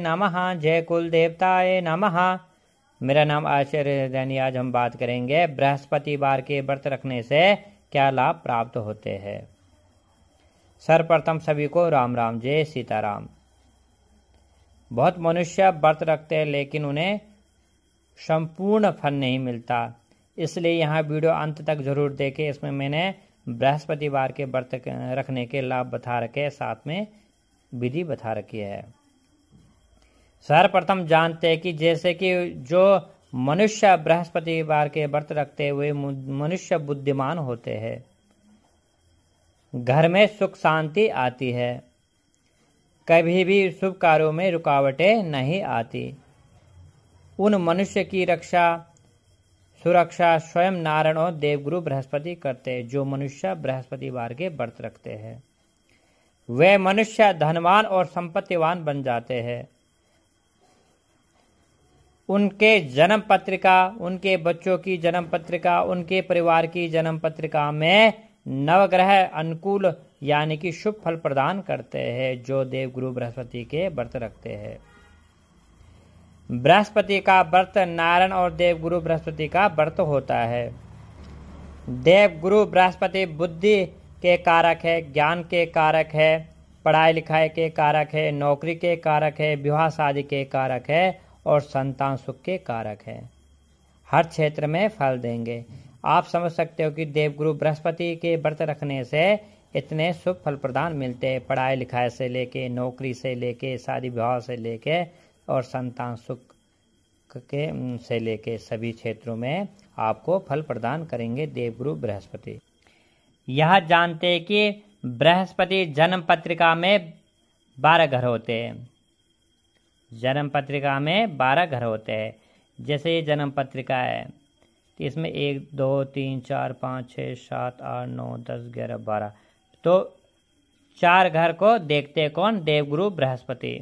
नमः जय कुल देवताय नमः मेरा नाम आचार्य दैनी आज हम बात करेंगे बार के व्रत रखने से क्या लाभ प्राप्त होते हैं सर्वप्रथम सभी को राम राम जय सीताराम बहुत मनुष्य व्रत रखते हैं लेकिन उन्हें संपूर्ण फल नहीं मिलता इसलिए यहाँ वीडियो अंत तक जरूर देखें इसमें मैंने बृहस्पतिवार के व्रत रखने के लाभ बता रखे साथ में विधि बता रखी है सर्वप्रथम जानते हैं कि जैसे कि जो मनुष्य बृहस्पतिवार के व्रत रखते हुए मनुष्य बुद्धिमान होते हैं घर में सुख शांति आती है कभी भी शुभ कार्यों में रुकावटें नहीं आती उन मनुष्य की रक्षा सुरक्षा स्वयं नारायण और देवगुरु बृहस्पति करते हैं जो मनुष्य बृहस्पतिवार के व्रत रखते हैं वे मनुष्य धनवान और संपत्तिवान बन जाते हैं उनके जन्म पत्रिका उनके बच्चों की जन्म पत्रिका उनके परिवार की जन्म पत्रिका में नवग्रह अनुकूल यानी कि शुभ फल प्रदान करते हैं जो देवगुरु बृहस्पति के व्रत रखते हैं बृहस्पति का व्रत नारायण और देवगुरु बृहस्पति का व्रत होता है देव गुरु बृहस्पति बुद्धि के कारक है ज्ञान के कारक है पढ़ाई लिखाई के कारक है नौकरी के कारक है विवाह शादी के कारक है और संतान सुख के कारक है हर क्षेत्र में फल देंगे आप समझ सकते हो कि देवगुरु बृहस्पति के व्रत रखने से इतने शुभ फल प्रदान मिलते हैं पढ़ाई लिखाई से लेके नौकरी से लेके शादी विवाह से लेके और संतान सुख के से लेके सभी क्षेत्रों में आपको फल प्रदान करेंगे देवगुरु बृहस्पति यह जानते हैं कि बृहस्पति जन्म पत्रिका में बारह घर होते हैं जन्म पत्रिका में बारह घर होते हैं जैसे ये जन्म पत्रिका है तो इसमें एक दो तीन चार पाँच छः सात आठ नौ दस ग्यारह बारह तो चार घर को देखते कौन देवगुरु बृहस्पति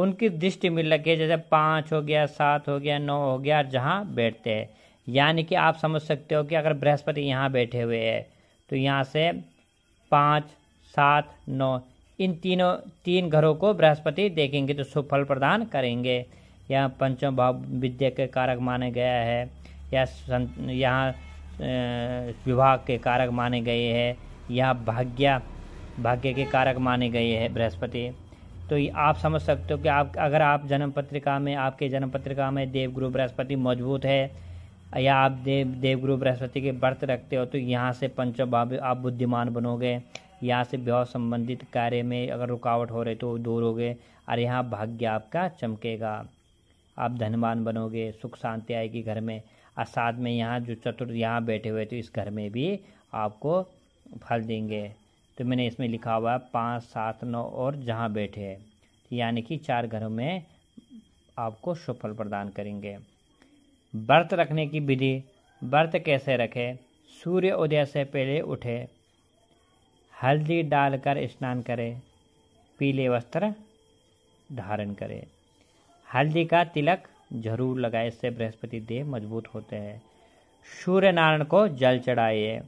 उनकी दृष्टि मिल रखी है जैसे पाँच हो गया सात हो गया नौ हो गया जहाँ बैठते हैं यानी कि आप समझ सकते हो कि अगर बृहस्पति यहाँ बैठे हुए है तो यहाँ से पाँच सात नौ इन तीनों तीन घरों को बृहस्पति देखेंगे तो शुभ फल प्रदान करेंगे यह पंचम भाव विद्या के कारक माने गया है या यहाँ विवाह के कारक माने गए हैं या भाग्य भाग्य के कारक माने गए हैं बृहस्पति तो आप समझ सकते हो कि आप अगर आप जन्म पत्रिका में आपके जन्म पत्रिका में देवगुरु बृहस्पति मौजूद है या आप देव देवगुरु बृहस्पति के व्रत रखते हो तो यहाँ से पंचम भाव आप बुद्धिमान बनोगे यहाँ से विवाह संबंधित कार्य में अगर रुकावट हो रही तो दूर हो गए और यहाँ भाग्य आपका चमकेगा आप धनवान बनोगे सुख शांति आएगी घर में और साथ में यहाँ जो चतुर्थ यहाँ बैठे हुए तो इस घर में भी आपको फल देंगे तो मैंने इसमें लिखा हुआ है पाँच सात नौ और जहाँ बैठे हैं यानी कि चार घरों में आपको सुफल प्रदान करेंगे व्रत रखने की विधि व्रत कैसे रखें सूर्य उदय से पहले उठे हल्दी डालकर स्नान करें पीले वस्त्र धारण करें हल्दी का तिलक जरूर लगाएं इससे बृहस्पति देव मजबूत होते हैं सूर्य नारायण को जल चढ़ाइए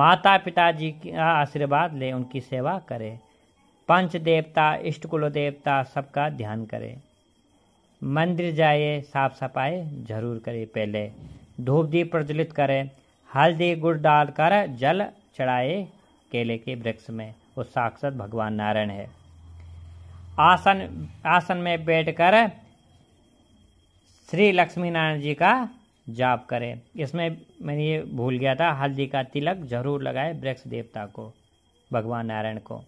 माता पिताजी का आशीर्वाद लें उनकी सेवा करें पंच देवता इष्ट कुल देवता सबका ध्यान करें मंदिर जाइए साफ सफाई जरूर करें पहले धूप दीप प्रज्वलित करें हल्दी गुड़ डालकर जल चढ़ाए केले के वृक्ष में वो साक्षात भगवान नारायण है आसन आसन में बैठकर श्री लक्ष्मी नारायण जी का जाप करें इसमें मैंने ये भूल गया था हल्दी का तिलक जरूर लगाए वृक्ष देवता को भगवान नारायण को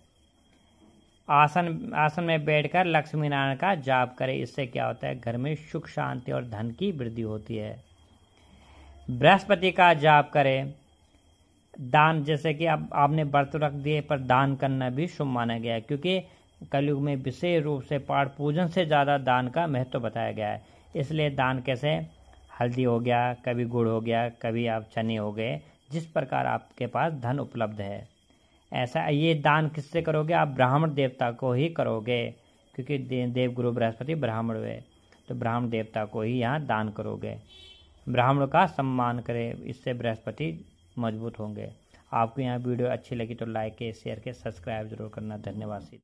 आसन आसन में बैठकर लक्ष्मी नारायण का जाप करें इससे क्या होता है घर में सुख शांति और धन की वृद्धि होती है बृहस्पति का जाप करें दान जैसे कि आप आपने व्रत रख दिए पर दान करना भी शुभ माना गया है क्योंकि कलयुग में विशेष रूप से पाठ पूजन से ज़्यादा दान का महत्व बताया गया है इसलिए दान कैसे हल्दी हो गया कभी गुड़ हो गया कभी आप चने हो गए जिस प्रकार आपके पास धन उपलब्ध है ऐसा ये दान किससे करोगे आप ब्राह्मण देवता को ही करोगे क्योंकि देव गुरु बृहस्पति ब्राह्मण हुए तो ब्राह्मण देवता को ही यहाँ दान करोगे ब्राह्मण का सम्मान करें इससे बृहस्पति मजबूत होंगे आपको यहाँ वीडियो अच्छी लगी तो लाइक के शेयर के सब्सक्राइब जरूर करना धन्यवाद